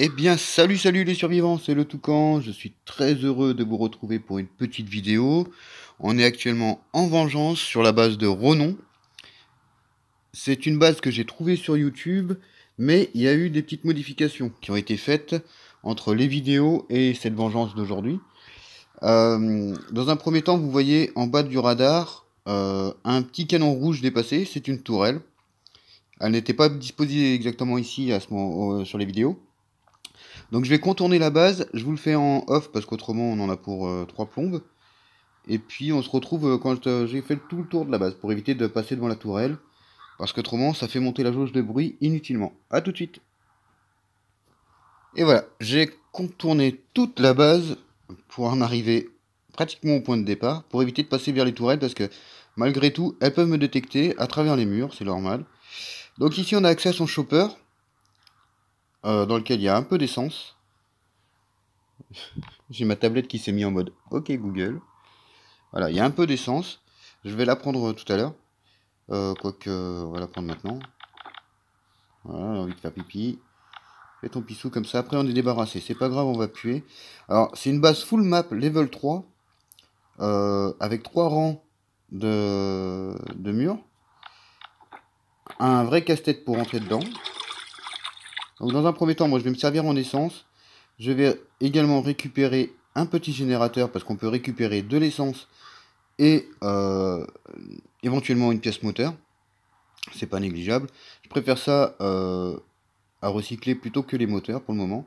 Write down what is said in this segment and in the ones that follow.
Eh bien, salut, salut les survivants, c'est le Toucan. Je suis très heureux de vous retrouver pour une petite vidéo. On est actuellement en vengeance sur la base de Ronon. C'est une base que j'ai trouvée sur YouTube, mais il y a eu des petites modifications qui ont été faites entre les vidéos et cette vengeance d'aujourd'hui. Euh, dans un premier temps, vous voyez en bas du radar euh, un petit canon rouge dépassé, c'est une tourelle. Elle n'était pas disposée exactement ici à ce moment, euh, sur les vidéos. Donc je vais contourner la base, je vous le fais en off parce qu'autrement on en a pour euh, trois 3 plombes. Et puis on se retrouve euh, quand euh, j'ai fait tout le tour de la base pour éviter de passer devant la tourelle. Parce qu'autrement ça fait monter la jauge de bruit inutilement. A tout de suite. Et voilà, j'ai contourné toute la base pour en arriver pratiquement au point de départ, pour éviter de passer vers les tourelles, parce que malgré tout, elles peuvent me détecter à travers les murs, c'est normal. Donc ici on a accès à son chopper, euh, dans lequel il y a un peu d'essence. J'ai ma tablette qui s'est mise en mode OK Google. Voilà, il y a un peu d'essence. Je vais la prendre euh, tout à l'heure. Euh, quoique, on va la prendre maintenant. Voilà, j'ai envie de faire pipi. Fais ton pissou comme ça. Après, on est débarrassé. C'est pas grave, on va puer. Alors, c'est une base full map level 3. avec trois rangs de, de murs. Un vrai casse-tête pour entrer dedans dans un premier temps, moi je vais me servir en essence. Je vais également récupérer un petit générateur parce qu'on peut récupérer de l'essence et euh, éventuellement une pièce moteur. C'est pas négligeable. Je préfère ça euh, à recycler plutôt que les moteurs pour le moment.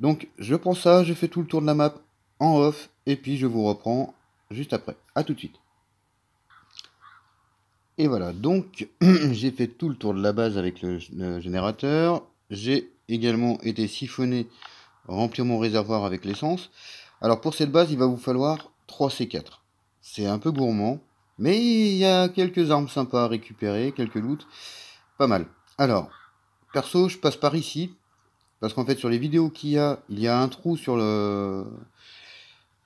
Donc je prends ça, je fais tout le tour de la map en off et puis je vous reprends juste après. A tout de suite. Et voilà, donc j'ai fait tout le tour de la base avec le générateur j'ai également été siphonné, remplir mon réservoir avec l'essence. Alors pour cette base, il va vous falloir 3 C4. C'est un peu gourmand, mais il y a quelques armes sympas à récupérer, quelques loot, pas mal. Alors, perso, je passe par ici, parce qu'en fait sur les vidéos qu'il y a, il y a un trou sur le...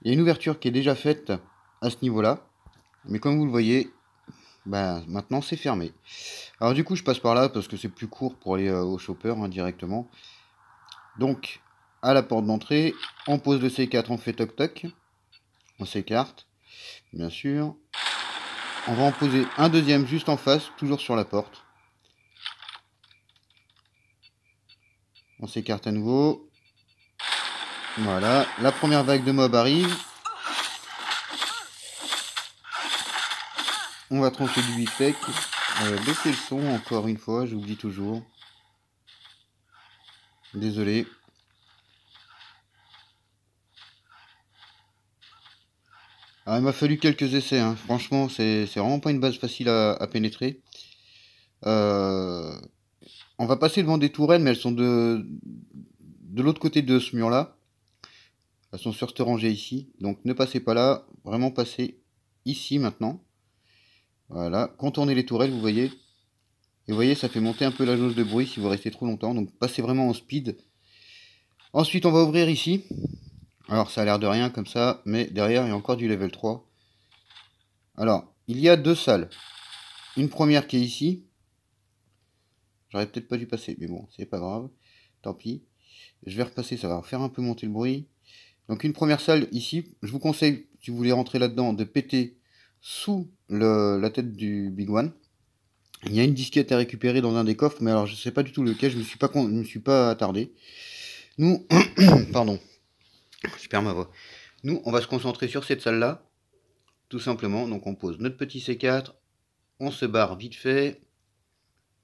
Il y a une ouverture qui est déjà faite à ce niveau-là, mais comme vous le voyez, bah, maintenant c'est fermé. Alors du coup je passe par là parce que c'est plus court pour aller euh, au chopper hein, directement. Donc à la porte d'entrée, on pose le C4, on fait toc toc, on s'écarte, bien sûr. On va en poser un deuxième juste en face, toujours sur la porte. On s'écarte à nouveau. Voilà, la première vague de mob arrive. On va trancher du bifec. Euh, baisser le son encore une fois, j'oublie toujours. Désolé. Ah, il m'a fallu quelques essais, hein. franchement, c'est vraiment pas une base facile à, pénétrer. Euh, on va passer devant des tourelles, mais elles sont de, de l'autre côté de ce mur-là. Elles sont sur cette rangée ici, donc ne passez pas là, vraiment passez ici maintenant. Voilà, contournez les tourelles, vous voyez. Et vous voyez, ça fait monter un peu la jauge de bruit si vous restez trop longtemps. Donc passez vraiment en speed. Ensuite, on va ouvrir ici. Alors, ça a l'air de rien comme ça, mais derrière, il y a encore du level 3. Alors, il y a deux salles. Une première qui est ici. J'aurais peut-être pas dû passer, mais bon, c'est pas grave. Tant pis. Je vais repasser, ça va faire un peu monter le bruit. Donc une première salle ici. Je vous conseille, si vous voulez rentrer là-dedans, de péter sous la tête du Big One. Il y a une disquette à récupérer dans un des coffres, mais alors je ne sais pas du tout lequel, je ne me, suis pas suis pas attardé. Nous, pardon, je ma voix. Nous, on va se concentrer sur cette salle-là, tout simplement. Donc on pose notre petit C4, on se barre vite fait.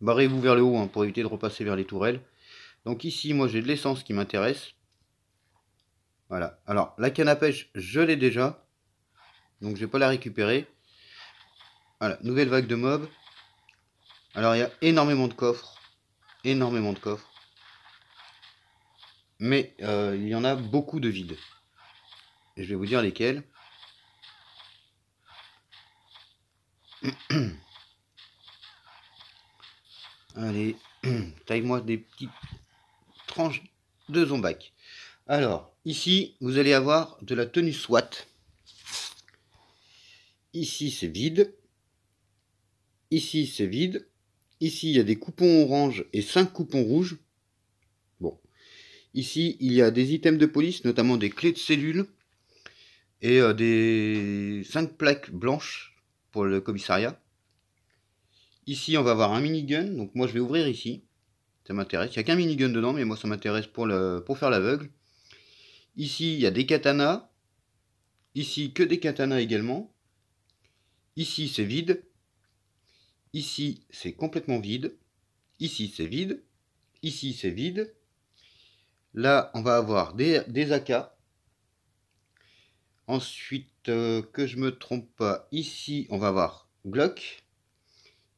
Barrez-vous vers le haut hein, pour éviter de repasser vers les tourelles. Donc ici, moi j'ai de l'essence qui m'intéresse. Voilà. Alors, la canne à pêche, je l'ai déjà. Donc je ne vais pas la récupérer. Voilà, nouvelle vague de mobs. Alors, il y a énormément de coffres. Énormément de coffres. Mais euh, il y en a beaucoup de vides. Et je vais vous dire lesquels. Allez, taille-moi des petites tranches de zombac. Alors, ici, vous allez avoir de la tenue SWAT. Ici, c'est vide. Ici, c'est vide. Ici, il y a des coupons orange et 5 coupons rouges. Bon. Ici, il y a des items de police, notamment des clés de cellules et euh, des 5 plaques blanches pour le commissariat. Ici, on va avoir un minigun. Donc, moi, je vais ouvrir ici. Ça m'intéresse. Il n'y a qu'un minigun dedans, mais moi, ça m'intéresse pour, pour faire l'aveugle. Ici, il y a des katanas. Ici, que des katanas également. Ici, c'est vide. Ici, c'est complètement vide. Ici, c'est vide. Ici, c'est vide. Là, on va avoir des, des AK. Ensuite, euh, que je me trompe pas, ici, on va avoir Glock.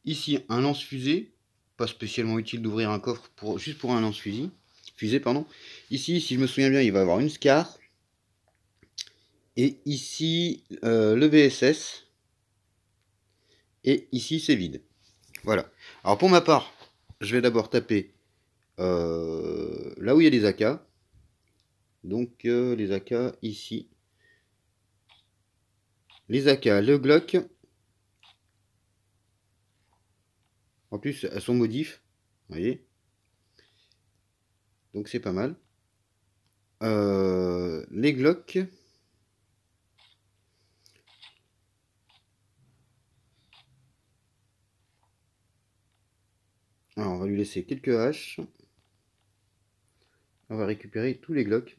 Ici, un lance-fusée. Pas spécialement utile d'ouvrir un coffre pour, juste pour un lance fusée, Fusée, pardon. Ici, si je me souviens bien, il va y avoir une SCAR. Et ici, euh, le VSS et ici c'est vide. Voilà. Alors pour ma part, je vais d'abord taper euh, là où il y a les AK. Donc euh, les AK ici. Les AK, le Glock. En plus, elles sont modif Vous voyez Donc c'est pas mal. Euh, les Glock. on va lui laisser quelques haches. On va récupérer tous les glocks.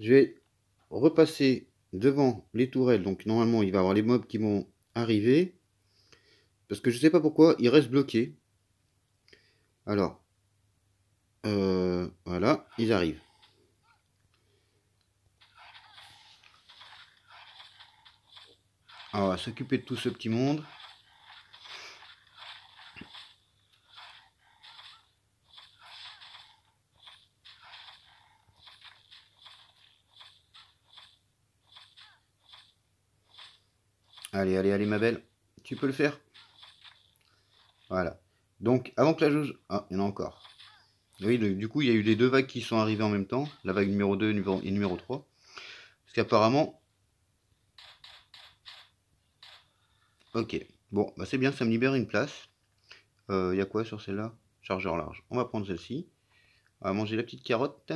Je vais repasser devant les tourelles. Donc, normalement, il va y avoir les mobs qui vont arriver. Parce que je ne sais pas pourquoi, ils restent bloqués. Alors, euh, voilà, ils arrivent. on va s'occuper de tout ce petit monde. Allez, allez, allez, ma belle. Tu peux le faire. Voilà. Donc, avant que la jauge... Ah, il y en a encore. Oui, du coup, il y a eu les deux vagues qui sont arrivées en même temps. La vague numéro 2 et numéro 3. Parce qu'apparemment... Ok. Bon, bah c'est bien, ça me libère une place. Il euh, y a quoi sur celle-là Chargeur large. On va prendre celle-ci. On va manger la petite carotte.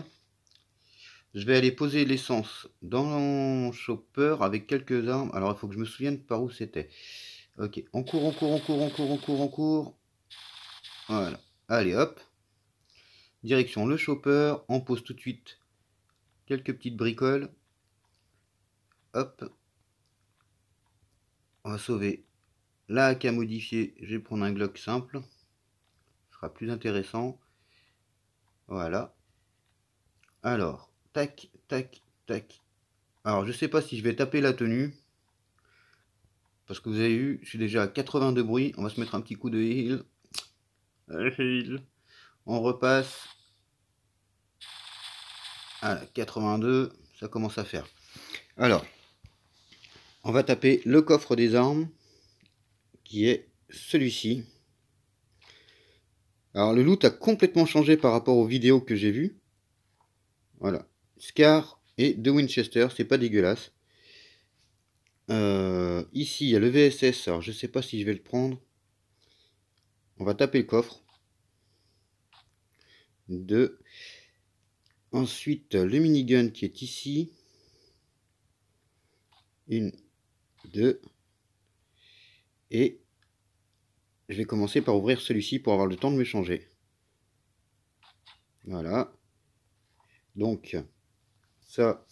Je vais aller poser l'essence dans mon chopper avec quelques armes. Alors, il faut que je me souvienne par où c'était. Ok, on court, on court, on court, on court, on court, on court. Voilà. Allez, hop. Direction le chopper. On pose tout de suite quelques petites bricoles. Hop. On va sauver Là, qu'à modifier. Je vais prendre un Glock simple. Ce sera plus intéressant. Voilà. Alors, Tac, tac, tac. Alors, je sais pas si je vais taper la tenue. Parce que vous avez vu, je suis déjà à 82 bruits. On va se mettre un petit coup de heal. Euh, on repasse à 82. Ça commence à faire. Alors, on va taper le coffre des armes. Qui est celui-ci. Alors, le loot a complètement changé par rapport aux vidéos que j'ai vues. Voilà. Scar et de Winchester, c'est pas dégueulasse. Euh, ici, il y a le VSS, alors je sais pas si je vais le prendre. On va taper le coffre. Deux. Ensuite, le minigun qui est ici. Une. Deux. Et je vais commencer par ouvrir celui-ci pour avoir le temps de me changer. Voilà. Donc, ça,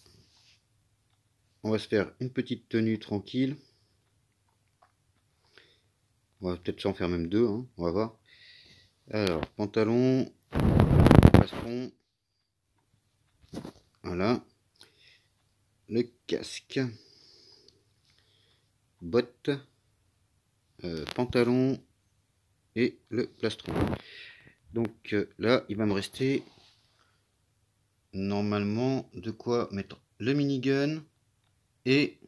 on va se faire une petite tenue tranquille. On va peut-être s'en faire même deux, hein, on va voir. Alors, pantalon, plastron, voilà, le casque, bottes, euh, pantalon et le plastron. Donc euh, là, il va me rester normalement de quoi mettre le minigun et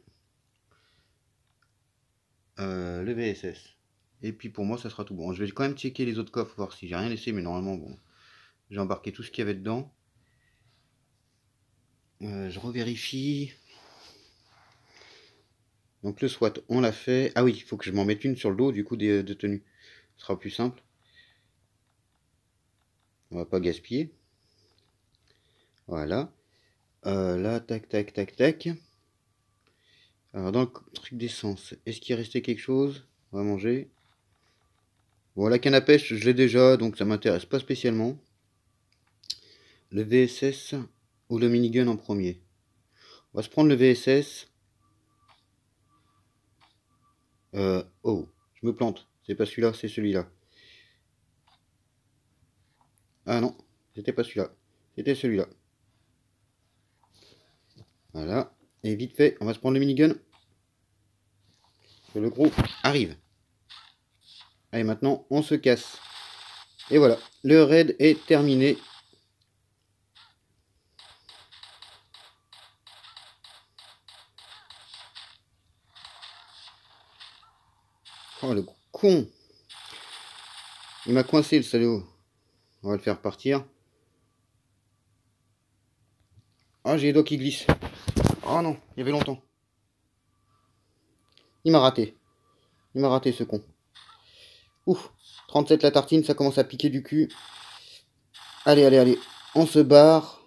euh, le VSS. Et puis pour moi, ça sera tout bon. Je vais quand même checker les autres coffres, voir si j'ai rien laissé, mais normalement, bon, j'ai embarqué tout ce qu'il y avait dedans. Euh, je revérifie. Donc le SWAT, on l'a fait. Ah oui, il faut que je m'en mette une sur le dos, du coup, des euh, de tenue. Ce sera plus simple. On va pas gaspiller. Voilà. Euh, là, tac, tac, tac, tac. Alors, dans le truc d'essence, est-ce qu'il restait quelque chose On va manger. Bon, la canne à pêche, je l'ai déjà, donc ça m'intéresse pas spécialement. Le VSS ou le minigun en premier On va se prendre le VSS. Euh, oh, je me plante. C'est pas celui-là, c'est celui-là. Ah non, c'était pas celui-là. C'était celui-là. Voilà. Et vite fait, on va se prendre le minigun. le gros arrive. Allez, maintenant, on se casse. Et voilà, le raid est terminé. Oh, le con Il m'a coincé, le salaud. On va le faire partir. oh, j'ai les doigts qui glissent. Oh non, il y avait longtemps. Il m'a raté. Il m'a raté ce con. Ouf, 37 la tartine, ça commence à piquer du cul. Allez, allez, allez, on se barre.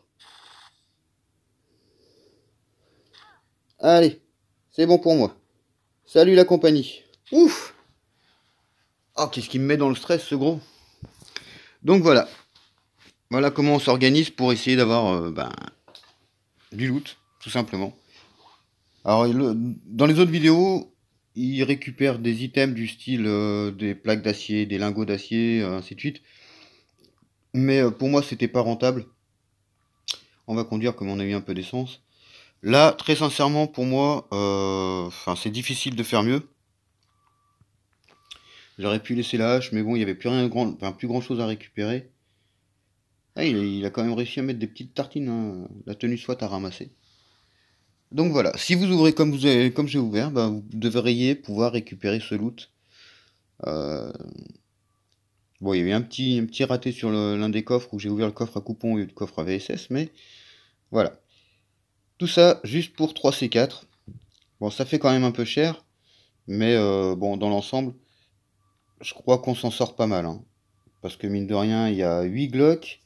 Allez, c'est bon pour moi. Salut la compagnie. Ouf Ah qu'est-ce qui me met dans le stress ce gros Donc voilà. Voilà comment on s'organise pour essayer d'avoir euh, ben, du loot simplement. Alors, euh, dans les autres vidéos, il récupère des items du style euh, des plaques d'acier, des lingots d'acier, euh, ainsi de suite. Mais pour moi, c'était pas rentable. On va conduire comme on a eu un peu d'essence. Là, très sincèrement, pour moi, c'est difficile de faire mieux. J'aurais pu laisser la hache, mais bon, il n'y avait plus, rien grand, enfin, plus grand chose à récupérer. Ah, il, a quand même réussi à mettre des petites tartines. Hein. La tenue soit à ramasser. Donc voilà, si vous ouvrez comme, vous avez, comme j'ai ouvert, ben, vous devriez pouvoir récupérer ce loot. Euh, bon, il y a eu un petit, petit raté sur l'un des coffres où j'ai ouvert le coffre à coupon et le coffre à VSS, mais voilà. Tout ça juste pour 3C4. Bon, ça fait quand même un peu cher, mais euh, bon, dans l'ensemble, je crois qu'on s'en sort pas mal. Hein. Parce que mine de rien, il y a 8 Glock,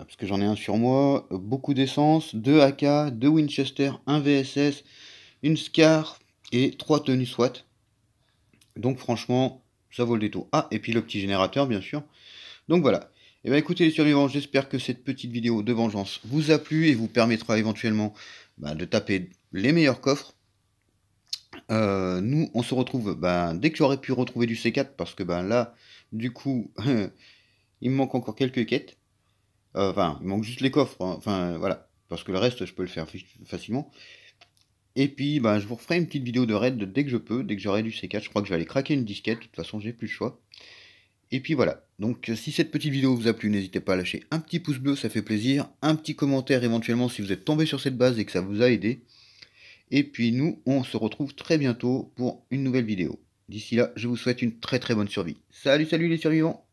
ah, parce que j'en ai un sur moi, beaucoup d'essence, 2 AK, 2 Winchester, 1 VSS, une SCAR et 3 tenues SWAT. Donc franchement, ça vaut le détour. Ah, et puis le petit générateur, bien sûr. Donc voilà. Et eh bien écoutez les survivants, j'espère que cette petite vidéo de vengeance vous a plu et vous permettra éventuellement bah, de taper les meilleurs coffres. Euh, nous, on se retrouve bah, dès que j'aurai pu retrouver du C4, parce que bah, là, du coup, il me manque encore quelques quêtes. Euh, enfin, il manque juste les coffres. Hein. Enfin, voilà. Parce que le reste, je peux le faire facilement. Et puis, ben, je vous referai une petite vidéo de raid dès que je peux, dès que j'aurai du C4. Je crois que je vais aller craquer une disquette. De toute façon, j'ai plus le choix. Et puis voilà. Donc, si cette petite vidéo vous a plu, n'hésitez pas à lâcher un petit pouce bleu, ça fait plaisir. Un petit commentaire éventuellement si vous êtes tombé sur cette base et que ça vous a aidé. Et puis, nous, on se retrouve très bientôt pour une nouvelle vidéo. D'ici là, je vous souhaite une très très bonne survie. Salut, salut les survivants